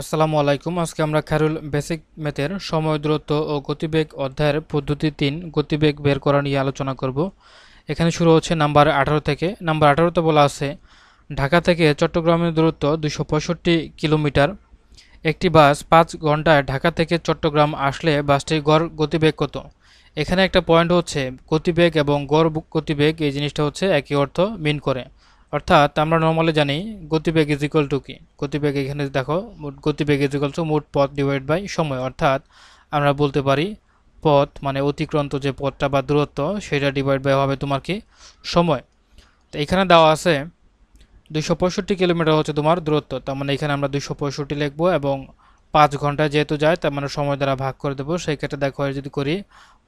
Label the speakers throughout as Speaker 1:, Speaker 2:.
Speaker 1: আসসালামু আলাইকুম আজকে আমরা খারুল বেসিক ম্যাথের সময় দূরত্ব ও গতিবেগ অধ্যায়ের পদ্ধতি তিন গতিবেগ বের করা নিয়ে আলোচনা করব এখানে শুরু হচ্ছে নাম্বার আঠারো থেকে নাম্বার আঠারোতে বলা আছে ঢাকা থেকে চট্টগ্রামের দূরত্ব দুশো কিলোমিটার একটি বাস পাঁচ ঘন্টায় ঢাকা থেকে চট্টগ্রাম আসলে বাসটির গড় গতিবেগ কত এখানে একটা পয়েন্ট হচ্ছে গতিবেগ এবং গড় গতিবেগ এই জিনিসটা হচ্ছে একই অর্থ মিন করে অর্থাৎ আমরা নর্মালি জানি গতিবেগ ইজ ইকুয়াল টু কি গতিবেগ এখানে দেখো গতিবেগ ইজ ইকুয়াল টু মোট পথ ডিভাইড বাই সময় অর্থাৎ আমরা বলতে পারি পথ মানে অতিক্রান্ত যে পথটা বা দূরত্ব সেটা ডিভাইড বাই হবে তোমার কি সময় তো এখানে দেওয়া আছে দুশো পঁয়ষট্টি কিলোমিটার হচ্ছে তোমার দূরত্ব তার মানে এখানে আমরা দুশো পঁয়ষট্টি লিখবো এবং পাঁচ ঘন্টা যেহেতু যায় তার মানে সময় দ্বারা ভাগ করে দেবো সেই ক্ষেত্রে দেখো যদি করি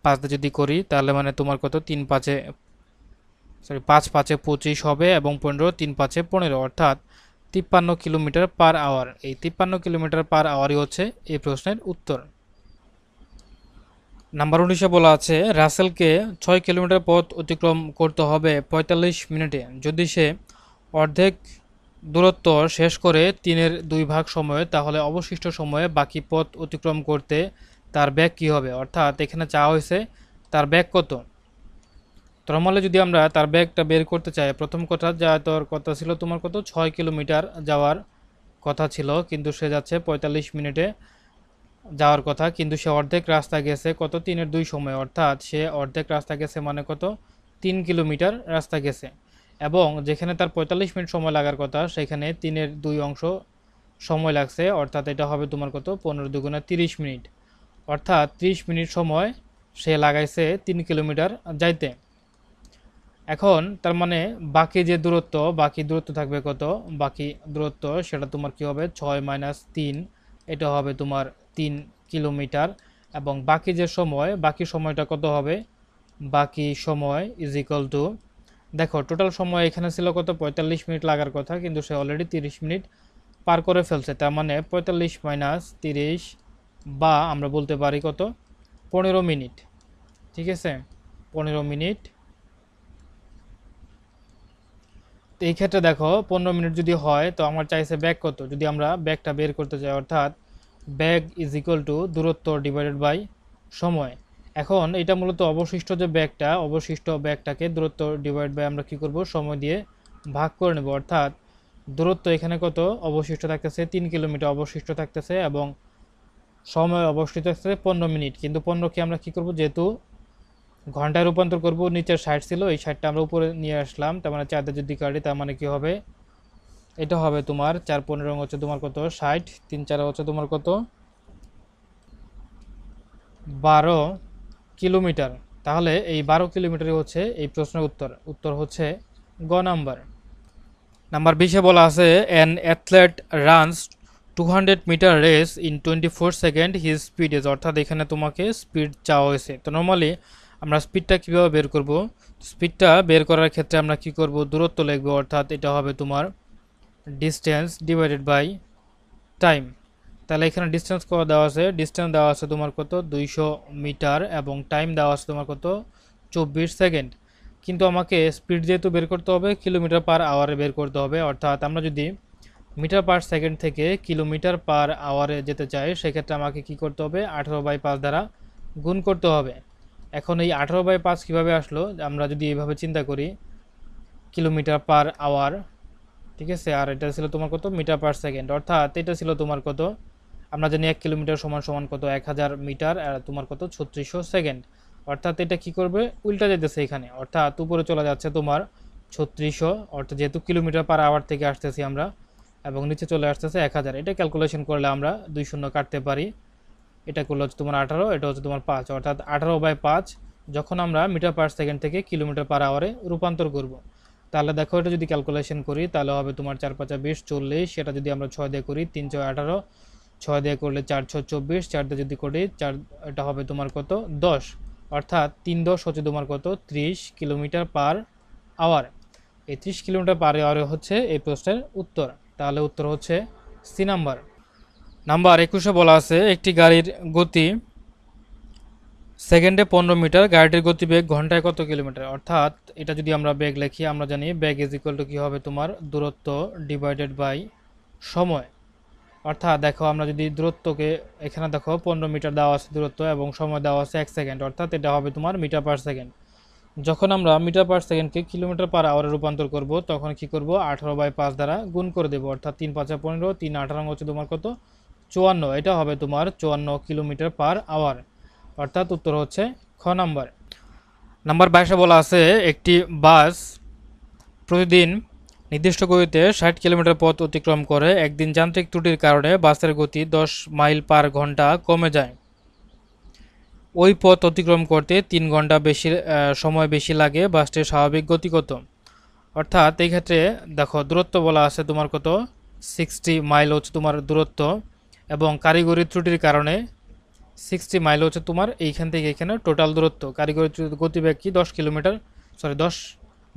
Speaker 1: পাঁচটা যদি করি তাহলে মানে তোমার কত তিন পাঁচে সরি পাঁচ পাঁচে পঁচিশ হবে এবং পনেরো তিন পাঁচে পনেরো অর্থাৎ তিপ্পান্ন কিলোমিটার পার আওয়ার এই তিপ্পান্ন কিলোমিটার পার আওয়ারই হচ্ছে এই প্রশ্নের উত্তর নাম্বার উনিশে বলা আছে রাসেলকে ছয় কিলোমিটার পথ অতিক্রম করতে হবে ৪৫ মিনিটে যদি সে অর্ধেক দূরত্ব শেষ করে তিনের দুই ভাগ সময়ে তাহলে অবশিষ্ট সময়ে বাকি পথ অতিক্রম করতে তার ব্যাগ কী হবে অর্থাৎ এখানে চাওয়া হয়েছে তার ব্যাগ কত ত্রমলে যদি আমরা তার ব্যাগটা বের করতে চাই প্রথম কথা যা তোর কথা ছিল তোমার কত ছয় কিলোমিটার যাওয়ার কথা ছিল কিন্তু সে যাচ্ছে পঁয়তাল্লিশ মিনিটে যাওয়ার কথা কিন্তু সে অর্ধেক রাস্তা গেছে কত তিনের দুই সময় অর্থাৎ সে অর্ধেক রাস্তা গেছে মানে কত তিন কিলোমিটার রাস্তা গেছে এবং যেখানে তার পঁয়তাল্লিশ মিনিট সময় লাগার কথা সেখানে তিনের দুই অংশ সময় লাগছে অর্থাৎ এটা হবে তোমার কত পনেরো দুগুণা তিরিশ মিনিট অর্থাৎ ৩০ মিনিট সময় সে লাগাইছে তিন কিলোমিটার যাইতে এখন তার মানে বাকি যে দূরত্ব বাকি দূরত্ব থাকবে কত বাকি দূরত্ব সেটা তোমার কি হবে ছয় মাইনাস তিন এটা হবে তোমার তিন কিলোমিটার এবং বাকি যে সময় বাকি সময়টা কত হবে বাকি সময় ইজ ইকাল টু দেখো টোটাল সময় এখানে ছিল কত পঁয়তাল্লিশ মিনিট লাগার কথা কিন্তু সে অলরেডি তিরিশ মিনিট পার করে ফেলছে তার মানে পঁয়তাল্লিশ মাইনাস তিরিশ বা আমরা বলতে পারি কত পনেরো মিনিট ঠিক আছে পনেরো মিনিট তো এই ক্ষেত্রে দেখো পনেরো মিনিট যদি হয় তো আমার চাইছে ব্যাগ কত যদি আমরা ব্যাগটা বের করতে চাই অর্থাৎ ব্যাগ ইজ ইকুয়াল টু দূরত্ব ডিভাইডেড বাই সময় এখন এটা মূলত অবশিষ্ট যে ব্যাগটা অবশিষ্ট ব্যাগটাকে দূরত্ব ডিভাইড বাই আমরা কী করব সময় দিয়ে ভাগ করে নেব অর্থাৎ দূরত্ব এখানে কত অবশিষ্ট থাকতেছে তিন কিলোমিটার অবশিষ্ট থাকতেছে এবং সময় অবশিষ্ট থাকতেছে পনেরো মিনিট কিন্তু পনেরোকে আমরা কী করব যেহেতু ঘন্টায় রূপান্তর করব নিচের সাইড ছিল এই সাইডটা আমরা উপরে নিয়ে আসলাম তার মানে চারটা যদি কাটি তার মানে কি হবে এটা হবে তোমার চার পনেরো হচ্ছে তোমার কত ষাট তিন চার হচ্ছে তোমার কত বারো কিলোমিটার তাহলে এই বারো কিলোমিটারই হচ্ছে এই প্রশ্নের উত্তর উত্তর হচ্ছে গ নাম্বার নাম্বার বিশে বলা আছে an athlete runs two hundred metre race in twenty four second his speed is অর্থাৎ এখানে তোমাকে স্পিড চাওয়া হয়েছে তো নর্মালি আমরা স্পিডটা কিভাবে বের করব স্পিডটা বের করার ক্ষেত্রে আমরা কি করব দূরত্ব লিখব অর্থাৎ এটা হবে তোমার ডিস্টেন্স ডিভাইডেড বাই টাইম তাহলে এখানে ডিস্টেন্স কত দেওয়া আছে ডিস্টেন্স দেওয়া আছে তোমার কত দুইশো মিটার এবং টাইম দেওয়া আছে তোমার কত চব্বিশ সেকেন্ড কিন্তু আমাকে স্পিড যেহেতু বের করতে হবে কিলোমিটার পার আওয়ারে বের করতে হবে অর্থাৎ আমরা যদি মিটার পার সেকেন্ড থেকে কিলোমিটার পার আওয়ারে যেতে চাই সেক্ষেত্রে আমাকে কি করতে হবে আঠেরো বাই পাঁচ দ্বারা গুণ করতে হবে এখন এই আঠারো বাই পাঁচ কীভাবে আসলো আমরা যদি এইভাবে চিন্তা করি কিলোমিটার পার আওয়ার ঠিক আছে আর এটা ছিল তোমার কত মিটার পার সেকেন্ড অর্থাৎ এটা ছিল তোমার কত আমরা জানি এক কিলোমিটার সমান সমান কত এক হাজার মিটার আর তোমার কত ছত্রিশশো সেকেন্ড অর্থাৎ এটা কি করবে উল্টা যেতেছে এখানে অর্থাৎ উপরে চলে যাচ্ছে তোমার ছত্রিশশো অর্থাৎ যেহেতু কিলোমিটার পার আওয়ার থেকে আসতেছি আমরা এবং নিচে চলে আসতেছে এক হাজার এটা ক্যালকুলেশন করলে আমরা দুই শূন্য কাটতে পারি এটা করলো হচ্ছে তোমার আঠারো এটা হচ্ছে তোমার পাঁচ অর্থাৎ আঠারো বাই পাঁচ যখন আমরা মিটার পার সেকেন্ড থেকে কিলোমিটার পার আওয়ারে রূপান্তর করব। তাহলে দেখো এটা যদি ক্যালকুলেশন করি তাহলে হবে তোমার চার পাঁচা বিশ চল্লিশ সেটা যদি আমরা ছয় দিয়ে করি তিন ছয় আঠারো ছয় দিয়ে করলে চার ছয় চব্বিশ চার দিয়ে যদি করি চার এটা হবে তোমার কত দশ অর্থাৎ তিন দশ হচ্ছে তোমার কত ত্রিশ কিলোমিটার পার আওয়ার এই ত্রিশ কিলোমিটার পার আওয়ারে হচ্ছে এই প্রশ্নের উত্তর তাহলে উত্তর হচ্ছে সি নাম্বার নাম্বার একুশে বলা আছে একটি গাড়ির গতি সেকেন্ডে পনেরো মিটার গাড়িটির গতিবেগ ঘন্টায় কত কিলোমিটার অর্থাৎ এটা যদি আমরা বেগ লিখি আমরা জানি বেগ ইজ ইকুয়াল টু কী হবে তোমার দূরত্ব ডিভাইডেড বাই সময় অর্থাৎ দেখো আমরা যদি দূরত্বকে এখানে দেখো পনেরো মিটার দেওয়া আছে দূরত্ব এবং সময় দেওয়া আছে এক সেকেন্ড অর্থাৎ এটা হবে তোমার মিটার পার সেকেন্ড যখন আমরা মিটার পার সেকেন্ডকে কিলোমিটার পার আওয়ারে রূপান্তর করব তখন কি করব আঠারো বাই পাঁচ দ্বারা গুণ করে দেবো অর্থাৎ তিন পাঁচে পনেরো তিন আঠারো হচ্ছে তোমার কত চুয়ান্ন এটা হবে তোমার চুয়ান্ন কিলোমিটার পার আওয়ার অর্থাৎ উত্তর হচ্ছে খ নাম্বার নাম্বার বাইশে বলা আছে একটি বাস প্রতিদিন নির্দিষ্ট গতিতে ষাট কিলোমিটার পথ অতিক্রম করে একদিন যান্ত্রিক ত্রুটির কারণে বাসের গতি দশ মাইল পার ঘন্টা কমে যায় ওই পথ অতিক্রম করতে তিন ঘন্টা বেশি সময় বেশি লাগে বাসটির স্বাভাবিক গতি কত অর্থাৎ এই ক্ষেত্রে দেখো দূরত্ব বলা আছে তোমার কত সিক্সটি মাইল হচ্ছে তোমার দূরত্ব এবং কারিগরি ত্রুটির কারণে সিক্সটি মাইল হচ্ছে তোমার এইখান থেকে এখানে টোটাল দূরত্ব কারিগরি গতিবেগ কি দশ কিলোমিটার সরি দশ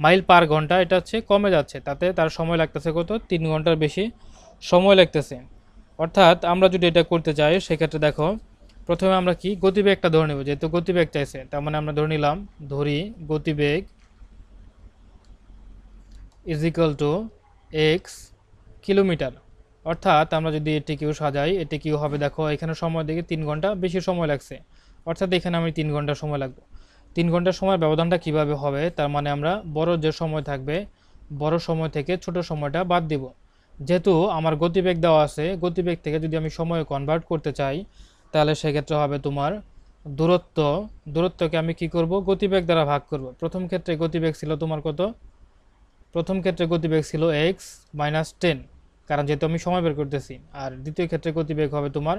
Speaker 1: মাইল পার ঘন্টা এটা হচ্ছে কমে যাচ্ছে তাতে তার সময় লাগতেছে কত তিন ঘন্টার বেশি সময় লাগতেছে অর্থাৎ আমরা যদি এটা করতে চাই সেক্ষেত্রে দেখো প্রথমে আমরা কি গতিবেগটা ধরে নেব যেহেতু গতিবেগ চাইছে তার মানে আমরা ধরে নিলাম ধরি গতিবেগ ইজিক্যাল টু এক্স কিলোমিটার অর্থাৎ আমরা যদি এটি কিউ সাজাই এটি কিউ হবে দেখো এখানে সময় দেখে তিন ঘন্টা বেশি সময় লাগছে অর্থাৎ এখানে আমি তিন ঘন্টা সময় লাগবে তিন ঘন্টার সময় ব্যবধানটা কিভাবে হবে তার মানে আমরা বড় যে সময় থাকবে বড় সময় থেকে ছোট সময়টা বাদ দিব যেহেতু আমার গতিবেগ দেওয়া আছে গতিবেগ থেকে যদি আমি সময় কনভার্ট করতে চাই তাহলে সেক্ষেত্রে হবে তোমার দূরত্ব দূরত্বকে আমি কি করব গতিবেগ দ্বারা ভাগ করব প্রথম ক্ষেত্রে গতিবেগ ছিল তোমার কত প্রথম ক্ষেত্রে গতিবেগ ছিল এক্স মাইনাস টেন কারণ যেহেতু আমি সময় বের করতেছি আর দ্বিতীয় ক্ষেত্রে গতিবেগ হবে তোমার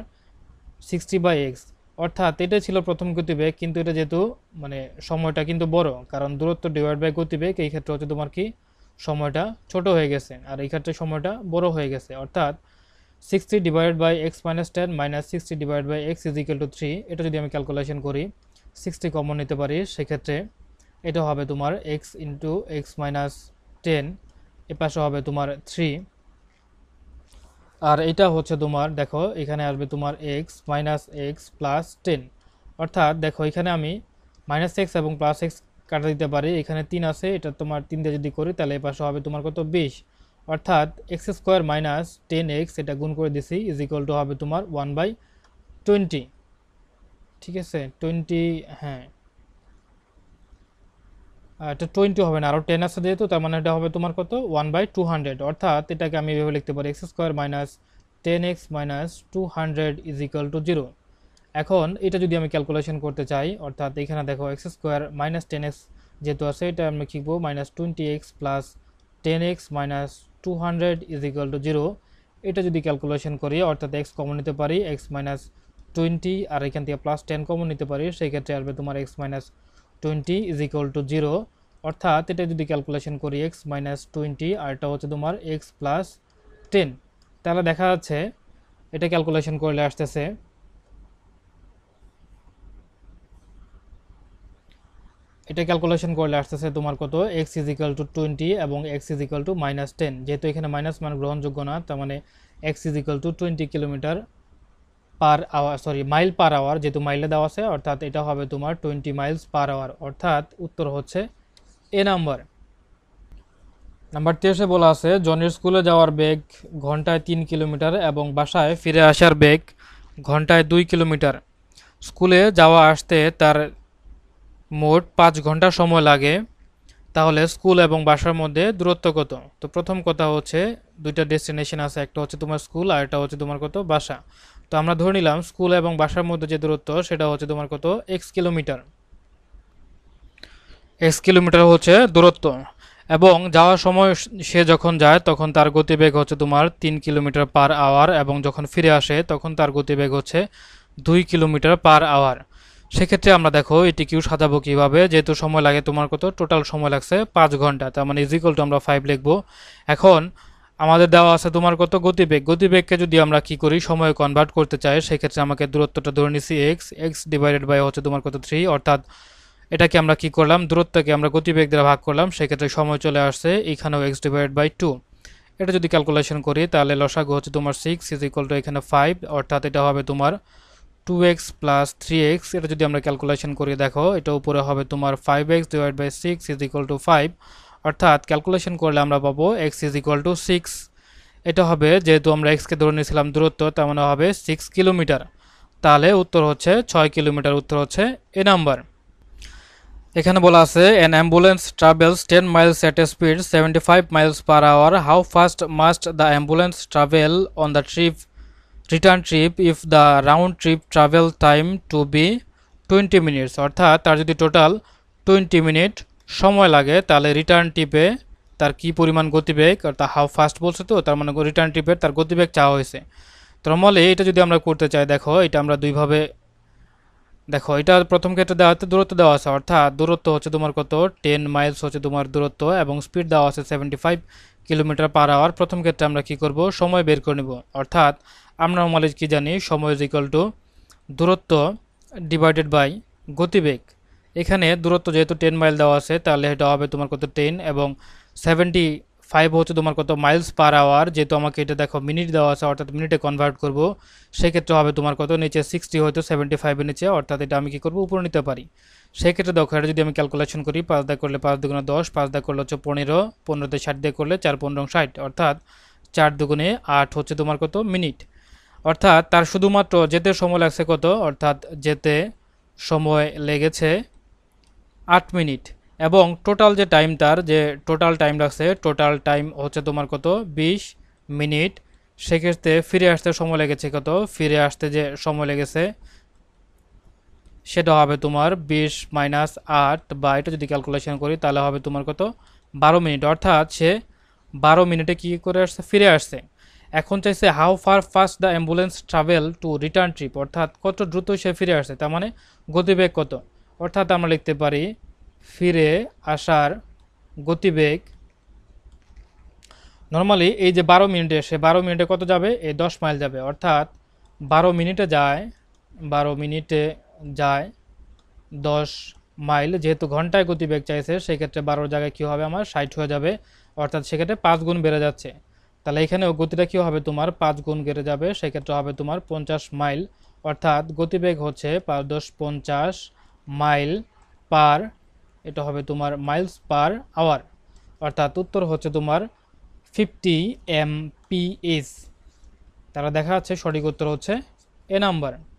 Speaker 1: সিক্সটি বাই এক্স অর্থাৎ এটা ছিল প্রথম গতিবেগ কিন্তু এটা যেহেতু মানে সময়টা কিন্তু বড় কারণ দূরত্ব ডিভাইড বাই গতিবেগ এই ক্ষেত্রে হচ্ছে তোমার কি সময়টা ছোট হয়ে গেছে আর এই ক্ষেত্রে সময়টা বড় হয়ে গেছে অর্থাৎ sixty divide by x minus ten minus sixty divide by x is equal to three এটা যদি আমি ক্যালকুলেশন করি সিক্সটি কমন নিতে পারি সেক্ষেত্রে এটা হবে তোমার x into x minus ten এ পাশে হবে তোমার থ্রি আর এটা হচ্ছে তোমার দেখো এখানে আসবে তোমার x minus x plus ten অর্থাৎ দেখো এখানে আমি মাইনাস এক্স এবং প্লাস এক্স কাটা দিতে পারি এখানে তিন আছে এটা তোমার তিন দিয়ে যদি করি তাহলে এ পাশে হবে তোমার কত বিশ অর্থাৎ x square minus ten x এটা গুণ করে দিছি ইজ ইকুয়াল টু হবে তোমার ওয়ান বাই টোয়েন্টি ঠিক আছে টোয়েন্টি হ্যাঁ এটা টোয়েন্টি হবে না আরও টেন আসে যেহেতু তার মানে এটা হবে তোমার কত ওয়ান বাই টু হান্ড্রেড অর্থাৎ এটাকে আমি এভাবে লিখতে পারি x square minus ten x minus two hundred is equal to zero এখন এটা যদি আমি ক্যালকুলেশন করতে চাই অর্থাৎ এখানে দেখো x square minus ten x যেহেতু আছে এটা আমি লিখবো minus twenty x plus ten x minus two hundred is equal to zero এটা যদি ক্যালকুলেশন করি অর্থাৎ এক্স কমন নিতে পারি এক্স মাইনাস টোয়েন্টি আর এখান থেকে প্লাস টেন কমন নিতে পারি সেই ক্ষেত্রে আসবে তোমার x minus twenty is equal to zero অর্থাৎ এটা যদি ক্যালকুলেশন করি এক্স মাইনাস টোয়েন্টি আর এটা হচ্ছে তোমার এক্স প্লাস টেন তাহলে দেখা যাচ্ছে এটা ক্যালকুলেশন করলে আসতেছে এটা ক্যালকুলেশন করলে আসতেছে তোমার কত x is equal to twenty এবং x is equal to minus ten যেহেতু এখানে মাইনাস মান গ্রহণযোগ্য না তার মানে x is equal to twenty kilometre per hour sorry mile per hour যেহেতু মাইলে দেওয়া আছে অর্থাৎ এটা হবে তোমার টোয়েন্টি মাইলস পার আওয়ার অর্থাৎ উত্তর হচ্ছে এ নাম্বার নাম্বার তেইশে বলা আছে জনের স্কুলে যাওয়ার বেগ ঘন্টায় তিন কিলোমিটার এবং বাসায় ফিরে আসার বেগ ঘন্টায় দুই কিলোমিটার স্কুলে যাওয়া আসতে তার মোট পাঁচ ঘন্টা সময় লাগে তাহলে স্কুল এবং বাসার মধ্যে দূরত্ব কত তো প্রথম কথা হচ্ছে দুইটা ডেস্টিনেশন আছে একটা হচ্ছে তোমার স্কুল আর একটা হচ্ছে তোমার কত বাসা তো আমরা ধরে নিলাম স্কুল এবং বাসার মধ্যে যে দূরত্ব সেটা হচ্ছে তোমার কত এক্স কিলোমিটার এক্স কিলোমিটার হচ্ছে দূরত্ব এবং যাওয়ার সময় সে যখন যায় তখন তার গতিবেগ হচ্ছে তোমার তিন কিলোমিটার পার আওয়ার এবং যখন ফিরে আসে তখন তার গতিবেগ হচ্ছে দুই কিলোমিটার পার আওয়ার সেক্ষেত্রে আমরা দেখো এটি কিউ সাজাবো কীভাবে যেহেতু সময় লাগে তোমার কত টোটাল সময় লাগছে পাঁচ ঘন্টা তার মানে ইজিকল টু আমরা ফাইভ লিখবো এখন আমাদের দেওয়া আছে তোমার কত গতিবেগ গতিবেগকে যদি আমরা কি করি সময়ে কনভার্ট করতে চাই সেক্ষেত্রে আমাকে দূরত্বটা ধরে নিছি এক্স এক্স ডিভাইডেড বাই হচ্ছে তোমার কত থ্রি অর্থাৎ এটাকে আমরা কি করলাম দূরত্বকে আমরা গতিবেগ দ্বারা ভাগ করলাম সেক্ষেত্রে সময় চলে আসছে এখানেও এক্স ডিভাইডেড বাই টু এটা যদি ক্যালকুলেশন করি তাহলে লসাগু হচ্ছে তোমার সিক্স ইজ ইকুয়াল টু এখানে ফাইভ অর্থাৎ এটা হবে তোমার two x plus three x এটা যদি আমরা ক্যালকুলেশন করি দেখো এটা উপরে হবে তোমার five x divide by six is equal to five অর্থাৎ ক্যালকুলেশন করলে আমরা পাবো x is equal to six এটা হবে যেহেতু আমরা এক্সকে ধরে নিয়েছিলাম দূরত্ব তেমন মানে হবে সিক্স কিলোমিটার তাহলে উত্তর হচ্ছে ছয় কিলোমিটার উত্তর হচ্ছে এ নাম্বার এখানে বলা আছে an ambulance travels ten miles at a speed seventy five miles per hour how fast must the ambulance travel on the trip return trip if the round trip travel time to be twenty minutes অর্থাৎ তার যদি total twenty minute সময় লাগে তাহলে return টিপে তার কি পরিমাণ গতিবেগ আর তা হাউ ফাস্ট বলছে তো তার মানে রিটার্ন টিপে তার গতিবেগ চাওয়া হয়েছে তো মলে এটা যদি আমরা করতে চাই দেখো এটা আমরা দুইভাবে দেখো এটা প্রথম ক্ষেত্রে দেওয়া হচ্ছে দূরত্ব দেওয়া আছে অর্থাৎ দূরত্ব হচ্ছে তোমার কত টেন মাইলস হচ্ছে তোমার দূরত্ব এবং স্পিড দেওয়া আছে seventy five kilometre per hour প্রথম ক্ষেত্রে আমরা কি করব সময় বের করে নেব অর্থাৎ আমরা নর্মালি কি জানি সময় ইজ ইকাল টু দূরত্ব ডিভাইডেড বাই গতিবেগ এখানে দূরত্ব যেহেতু টেন মাইল দেওয়া আছে তাহলে এটা হবে তোমার কত টেন এবং সেভেন্টি ফাইভ হচ্ছে তোমার কত মাইলস পার আওয়ার যেহেতু আমাকে এটা দেখো মিনিট দেওয়া আছে অর্থাৎ মিনিটে কনভার্ট করবো সেক্ষেত্রে হবে তোমার কত নিচে সিক্সটি হয়তো সেভেন্টি ফাইভের নিচে অর্থাৎ এটা আমি কী করবো উপরে নিতে পারি সেক্ষেত্রে দেখো এটা যদি আমি ক্যালকুলেশন করি পাঁচ দেখ করলে পাঁচ দুগুণে দশ পাঁচ দেখ করলে হচ্ছে পনেরো পনেরোতে ষাট দিয়ে করলে চার পনেরো ষাট অর্থাৎ চার দুগুণে আট হচ্ছে তোমার কত মিনিট অর্থাৎ তার শুধুমাত্র যেতে সময় লাগছে কত অর্থাৎ যেতে সময় লেগেছে আট মিনিট এবং টোটাল যে টাইম তার যে টোটাল টাইম লাগছে টোটাল টাইম হচ্ছে তোমার কত বিশ মিনিট সেক্ষেত্রে ফিরে আসতে সময় লেগেছে কত ফিরে আসতে যে সময় লেগেছে সেটা হবে তোমার বিশ মাইনাস আট বা এটা যদি ক্যালকুলেশন করি তাহলে হবে তোমার কত বারো মিনিট অর্থাৎ সে বারো মিনিটে কি করে আসছে ফিরে আসছে এখন চাইছে how far fast the ambulance travel to return trip অর্থাৎ কত দ্রুত সে ফিরে আসছে তার মানে গতিবেগ কত অর্থাৎ আমরা লিখতে পারি ফিরে আসার গতিবেগ নর্মালি এই যে বারো মিনিটে সে বারো মিনিটে কত যাবে এই দশ মাইল যাবে অর্থাৎ বারো মিনিটে যায় বারো মিনিটে যায় দশ মাইল যেহেতু ঘন্টায় গতিবেগ চাইছে সেক্ষেত্রে বারোর জায়গায় কী হবে আমার ষাট হয়ে যাবে অর্থাৎ সেক্ষেত্রে পাঁচ গুণ বেড়ে যাচ্ছে তাহলে এখানেও গতিটা কী হবে তোমার পাঁচ গুণ বেড়ে যাবে সেক্ষেত্রে হবে তোমার পঞ্চাশ মাইল অর্থাৎ গতিবেগ হচ্ছে পাঁচ দশ পঞ্চাশ মাইল পার এটা হবে তোমার মাইলস পার আওয়ার অর্থাৎ উত্তর হচ্ছে তোমার ফিফটি এমপিএস তারা দেখা যাচ্ছে সঠিক উত্তর হচ্ছে এ নাম্বার